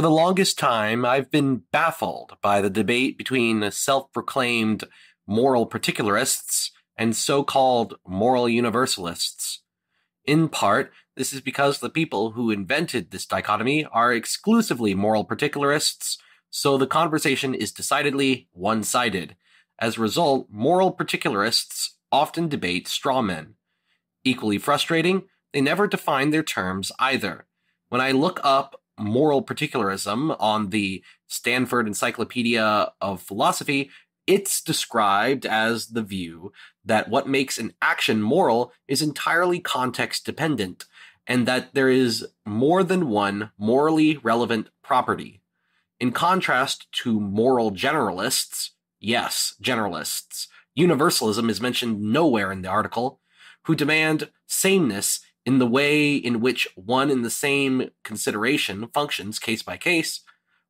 For the longest time, I've been baffled by the debate between self proclaimed moral particularists and so called moral universalists. In part, this is because the people who invented this dichotomy are exclusively moral particularists, so the conversation is decidedly one sided. As a result, moral particularists often debate straw men. Equally frustrating, they never define their terms either. When I look up moral particularism on the Stanford Encyclopedia of Philosophy, it's described as the view that what makes an action moral is entirely context dependent, and that there is more than one morally relevant property. In contrast to moral generalists, yes, generalists, universalism is mentioned nowhere in the article, who demand sameness in the way in which one and the same consideration functions case by case,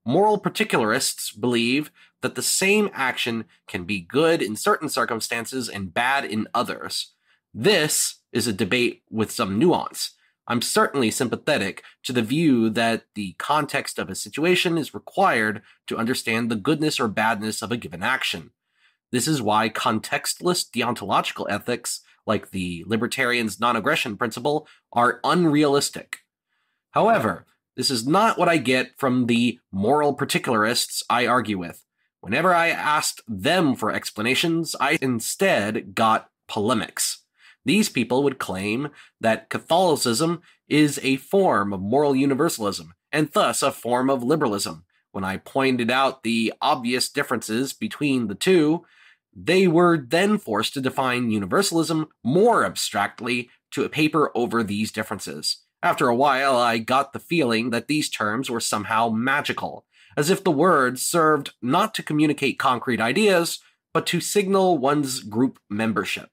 moral particularists believe that the same action can be good in certain circumstances and bad in others. This is a debate with some nuance. I'm certainly sympathetic to the view that the context of a situation is required to understand the goodness or badness of a given action. This is why contextless deontological ethics like the libertarians' non aggression principle, are unrealistic. However, this is not what I get from the moral particularists I argue with. Whenever I asked them for explanations, I instead got polemics. These people would claim that Catholicism is a form of moral universalism, and thus a form of liberalism. When I pointed out the obvious differences between the two, they were then forced to define universalism more abstractly to paper over these differences. After a while, I got the feeling that these terms were somehow magical, as if the words served not to communicate concrete ideas, but to signal one's group membership.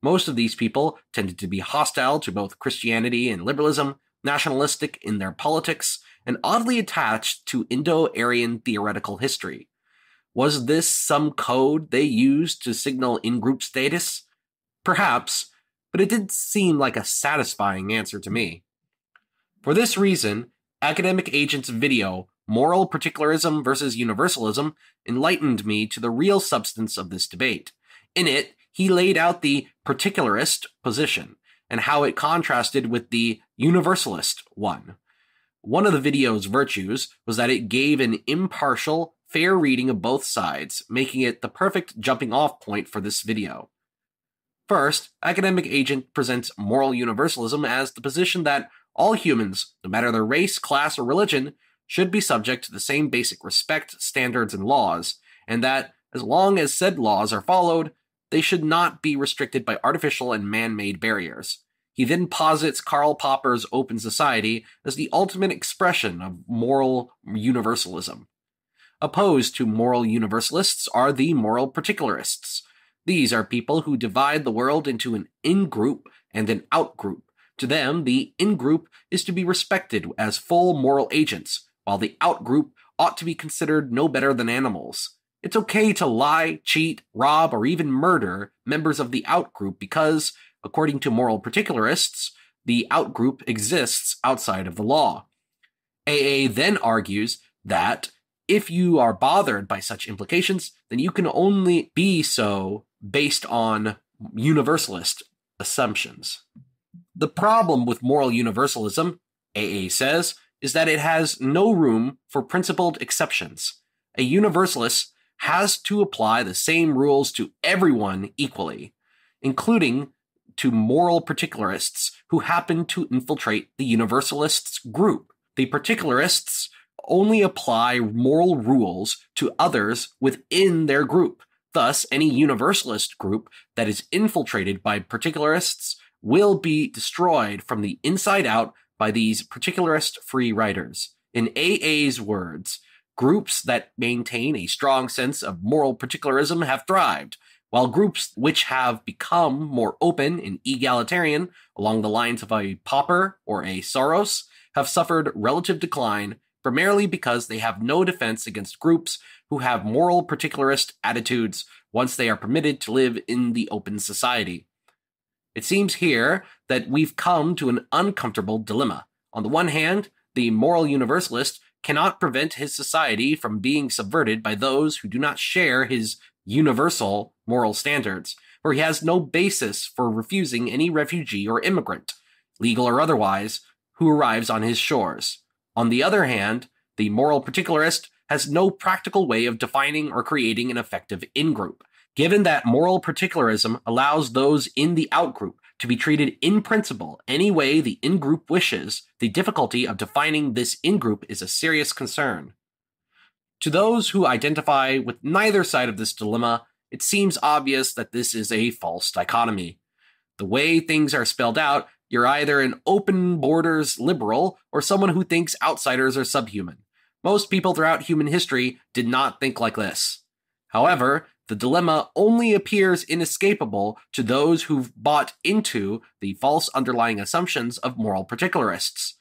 Most of these people tended to be hostile to both Christianity and liberalism, nationalistic in their politics, and oddly attached to Indo Aryan theoretical history. Was this some code they used to signal in group status? Perhaps, but it did not seem like a satisfying answer to me. For this reason, Academic Agent's video, Moral Particularism versus Universalism, enlightened me to the real substance of this debate. In it, he laid out the particularist position and how it contrasted with the universalist one. One of the video's virtues was that it gave an impartial, fair reading of both sides, making it the perfect jumping off point for this video. First, Academic Agent presents moral universalism as the position that all humans, no matter their race, class, or religion, should be subject to the same basic respect, standards, and laws, and that, as long as said laws are followed, they should not be restricted by artificial and man made barriers. He then posits Karl Popper's open society as the ultimate expression of moral universalism. Opposed to moral universalists are the moral particularists. These are people who divide the world into an in group and an out group. To them, the in group is to be respected as full moral agents, while the out group ought to be considered no better than animals. It's okay to lie, cheat, rob, or even murder members of the out group because, according to moral particularists, the out group exists outside of the law. AA then argues that if you are bothered by such implications, then you can only be so based on universalist assumptions. The problem with moral universalism, AA says, is that it has no room for principled exceptions. A universalist has to apply the same rules to everyone equally, including to moral particularists who happen to infiltrate the universalists' group. The particularists only apply moral rules to others within their group. Thus, any universalist group that is infiltrated by particularists will be destroyed from the inside out by these particularist free riders. In AA's words, groups that maintain a strong sense of moral particularism have thrived, while groups which have become more open and egalitarian along the lines of a Popper or a Soros have suffered relative decline primarily because they have no defense against groups who have moral particularist attitudes once they are permitted to live in the open society. It seems here that we've come to an uncomfortable dilemma. On the one hand, the moral universalist cannot prevent his society from being subverted by those who do not share his universal moral standards, where he has no basis for refusing any refugee or immigrant, legal or otherwise, who arrives on his shores. On the other hand, the moral particularist has no practical way of defining or creating an effective in group, given that moral particularism allows those in the out group to be treated in principle any way the in group wishes, the difficulty of defining this in group is a serious concern. To those who identify with neither side of this dilemma, it seems obvious that this is a false dichotomy. The way things are spelled out you're either an open borders liberal or someone who thinks outsiders are subhuman. Most people throughout human history did not think like this. However, the dilemma only appears inescapable to those who've bought into the false underlying assumptions of moral particularists.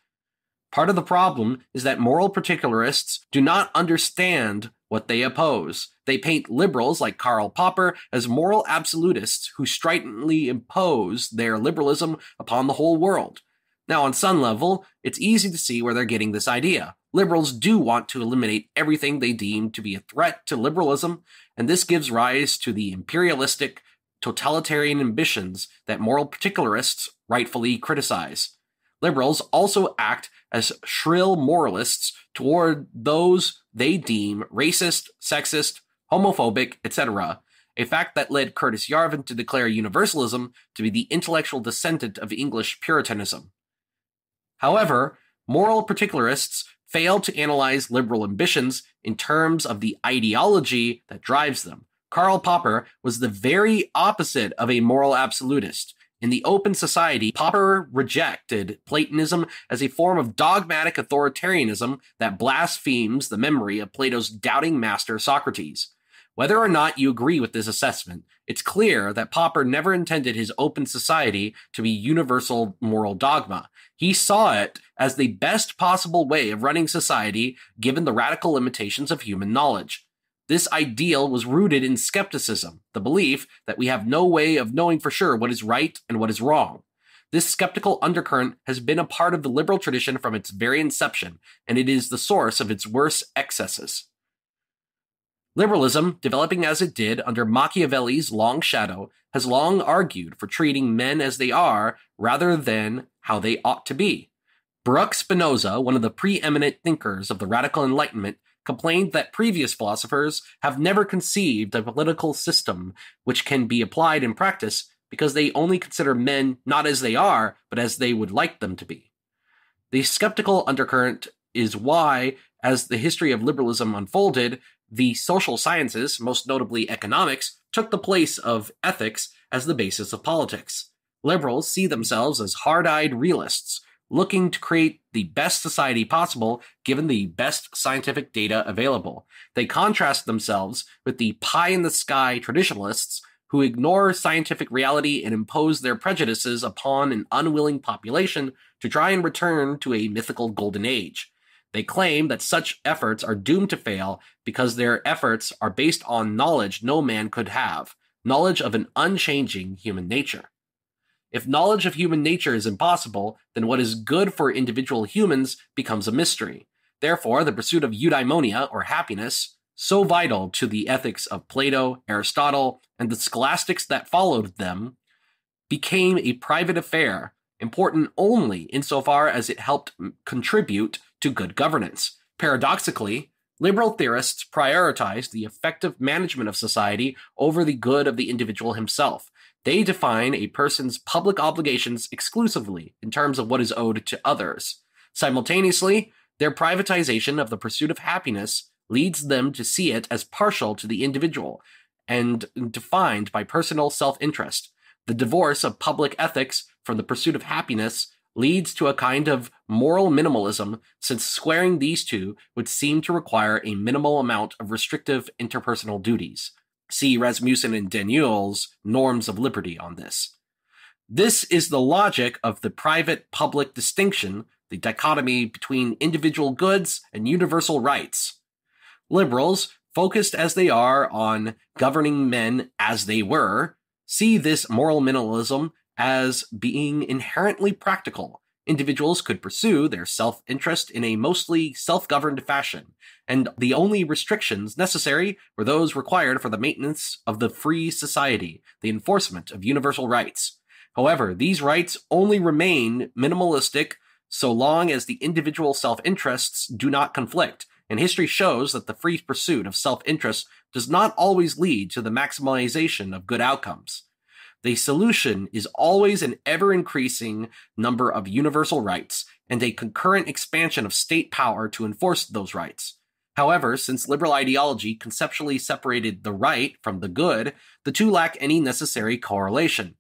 Part of the problem is that moral particularists do not understand what they oppose. They paint liberals like Karl Popper as moral absolutists who stridently impose their liberalism upon the whole world. Now, on some level, it's easy to see where they're getting this idea. Liberals do want to eliminate everything they deem to be a threat to liberalism, and this gives rise to the imperialistic, totalitarian ambitions that moral particularists rightfully criticize. Liberals also act as shrill moralists toward those they deem racist, sexist, homophobic, etc., a fact that led Curtis Yarvin to declare universalism to be the intellectual descendant of English Puritanism. However, moral particularists fail to analyze liberal ambitions in terms of the ideology that drives them. Karl Popper was the very opposite of a moral absolutist. In the open society, Popper rejected Platonism as a form of dogmatic authoritarianism that blasphemes the memory of Plato's doubting master Socrates. Whether or not you agree with this assessment, it's clear that Popper never intended his open society to be universal moral dogma. He saw it as the best possible way of running society given the radical limitations of human knowledge. This ideal was rooted in skepticism, the belief that we have no way of knowing for sure what is right and what is wrong. This skeptical undercurrent has been a part of the liberal tradition from its very inception, and it is the source of its worst excesses. Liberalism, developing as it did under Machiavelli's long shadow, has long argued for treating men as they are rather than how they ought to be. Baruch Spinoza, one of the preeminent thinkers of the Radical Enlightenment, complained that previous philosophers have never conceived a political system which can be applied in practice because they only consider men not as they are, but as they would like them to be. The skeptical undercurrent is why, as the history of liberalism unfolded, the social sciences, most notably economics, took the place of ethics as the basis of politics. Liberals see themselves as hard eyed realists looking to create the best society possible given the best scientific data available. They contrast themselves with the pie in the sky traditionalists who ignore scientific reality and impose their prejudices upon an unwilling population to try and return to a mythical golden age. They claim that such efforts are doomed to fail because their efforts are based on knowledge no man could have, knowledge of an unchanging human nature. If knowledge of human nature is impossible, then what is good for individual humans becomes a mystery. Therefore, the pursuit of eudaimonia, or happiness, so vital to the ethics of Plato, Aristotle, and the scholastics that followed them, became a private affair, important only insofar as it helped contribute to good governance. Paradoxically, liberal theorists prioritized the effective management of society over the good of the individual himself, they define a person's public obligations exclusively in terms of what is owed to others. Simultaneously, their privatization of the pursuit of happiness leads them to see it as partial to the individual and defined by personal self interest. The divorce of public ethics from the pursuit of happiness leads to a kind of moral minimalism, since squaring these two would seem to require a minimal amount of restrictive interpersonal duties. See Rasmussen and Daniels' Norms of Liberty on this. This is the logic of the private public distinction, the dichotomy between individual goods and universal rights. Liberals, focused as they are on governing men as they were, see this moral minimalism as being inherently practical Individuals could pursue their self interest in a mostly self governed fashion, and the only restrictions necessary were those required for the maintenance of the free society, the enforcement of universal rights. However, these rights only remain minimalistic so long as the individual self interests do not conflict, and history shows that the free pursuit of self interest does not always lead to the maximization of good outcomes. The solution is always an ever increasing number of universal rights and a concurrent expansion of state power to enforce those rights. However, since liberal ideology conceptually separated the right from the good, the two lack any necessary correlation.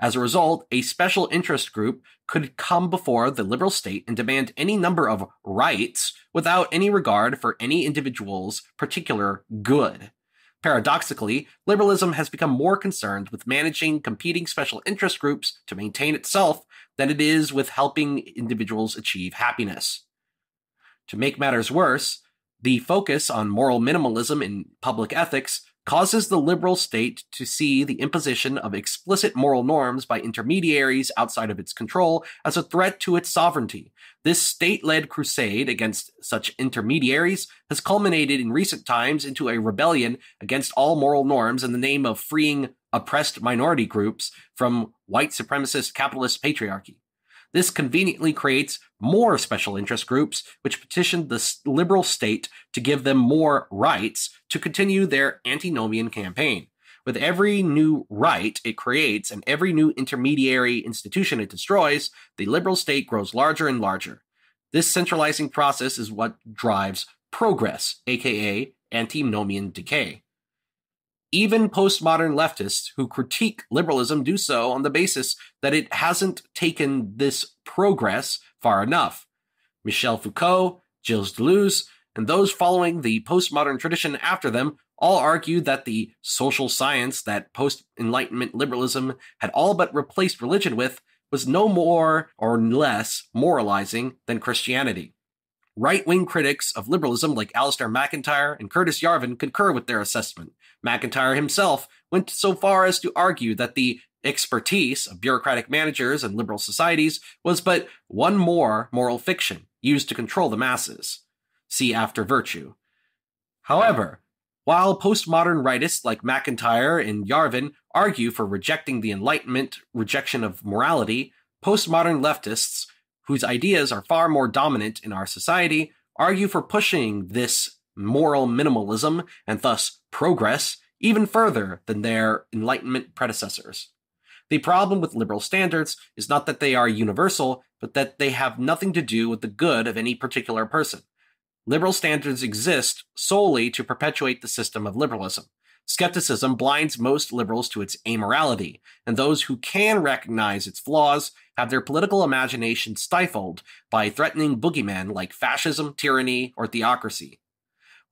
As a result, a special interest group could come before the liberal state and demand any number of rights without any regard for any individual's particular good. Paradoxically, liberalism has become more concerned with managing competing special interest groups to maintain itself than it is with helping individuals achieve happiness. To make matters worse, the focus on moral minimalism in public ethics causes the liberal state to see the imposition of explicit moral norms by intermediaries outside of its control as a threat to its sovereignty. This state led crusade against such intermediaries has culminated in recent times into a rebellion against all moral norms in the name of freeing oppressed minority groups from white supremacist capitalist patriarchy. This conveniently creates more special interest groups, which petitioned the liberal state to give them more rights to continue their antinomian campaign. With every new right it creates and every new intermediary institution it destroys, the liberal state grows larger and larger. This centralizing process is what drives progress, aka antinomian decay. Even postmodern leftists who critique liberalism do so on the basis that it hasn't taken this progress far enough. Michel Foucault, Gilles Deleuze, and those following the postmodern tradition after them all argue that the social science that post Enlightenment liberalism had all but replaced religion with was no more or less moralizing than Christianity. Right wing critics of liberalism like Alistair McIntyre and Curtis Yarvin concur with their assessment, McIntyre himself went so far as to argue that the expertise of bureaucratic managers and liberal societies was but one more moral fiction used to control the masses. See after virtue. However, while postmodern rightists like McIntyre and Yarvin argue for rejecting the Enlightenment rejection of morality, postmodern leftists, whose ideas are far more dominant in our society, argue for pushing this moral minimalism, and thus progress, even further than their Enlightenment predecessors. The problem with liberal standards is not that they are universal, but that they have nothing to do with the good of any particular person. Liberal standards exist solely to perpetuate the system of liberalism. Skepticism blinds most liberals to its amorality, and those who can recognize its flaws have their political imagination stifled by threatening boogeymen like fascism, tyranny, or theocracy.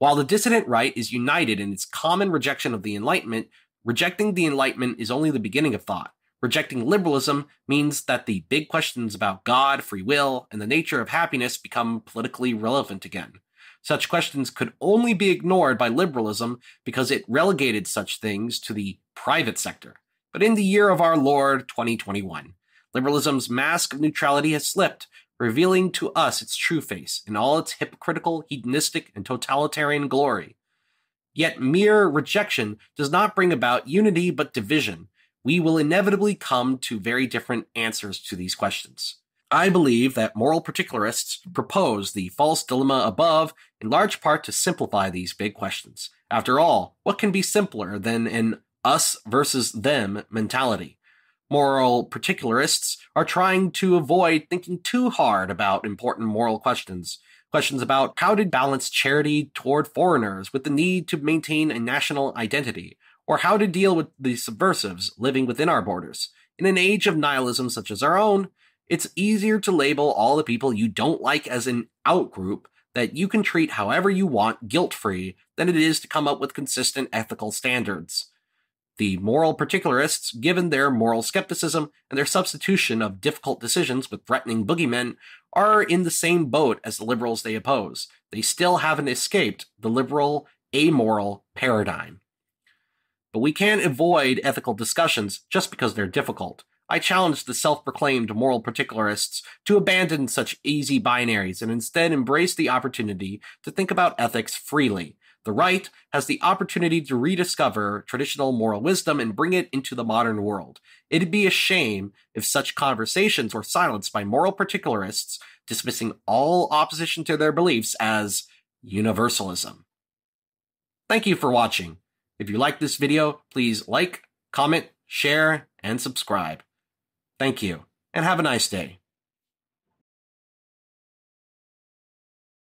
While the dissident right is united in its common rejection of the Enlightenment, rejecting the Enlightenment is only the beginning of thought. Rejecting liberalism means that the big questions about God, free will, and the nature of happiness become politically relevant again. Such questions could only be ignored by liberalism because it relegated such things to the private sector. But in the year of our Lord 2021, liberalism's mask of neutrality has slipped, revealing to us its true face in all its hypocritical, hedonistic, and totalitarian glory. Yet mere rejection does not bring about unity but division. We will inevitably come to very different answers to these questions. I believe that moral particularists propose the false dilemma above in large part to simplify these big questions. After all, what can be simpler than an us versus them mentality? moral particularists are trying to avoid thinking too hard about important moral questions. Questions about how to balance charity toward foreigners with the need to maintain a national identity, or how to deal with the subversives living within our borders. In an age of nihilism such as our own, it's easier to label all the people you don't like as an outgroup that you can treat however you want guilt free than it is to come up with consistent ethical standards the moral particularists, given their moral skepticism and their substitution of difficult decisions with threatening boogeymen, are in the same boat as the liberals they oppose. They still haven't escaped the liberal amoral paradigm. But we can't avoid ethical discussions just because they're difficult. I challenge the self proclaimed moral particularists to abandon such easy binaries and instead embrace the opportunity to think about ethics freely, the right has the opportunity to rediscover traditional moral wisdom and bring it into the modern world. It'd be a shame if such conversations were silenced by moral particularists dismissing all opposition to their beliefs as universalism. Thank you for watching. If you like this video, please like, comment, share, and subscribe. Thank you, and have a nice day.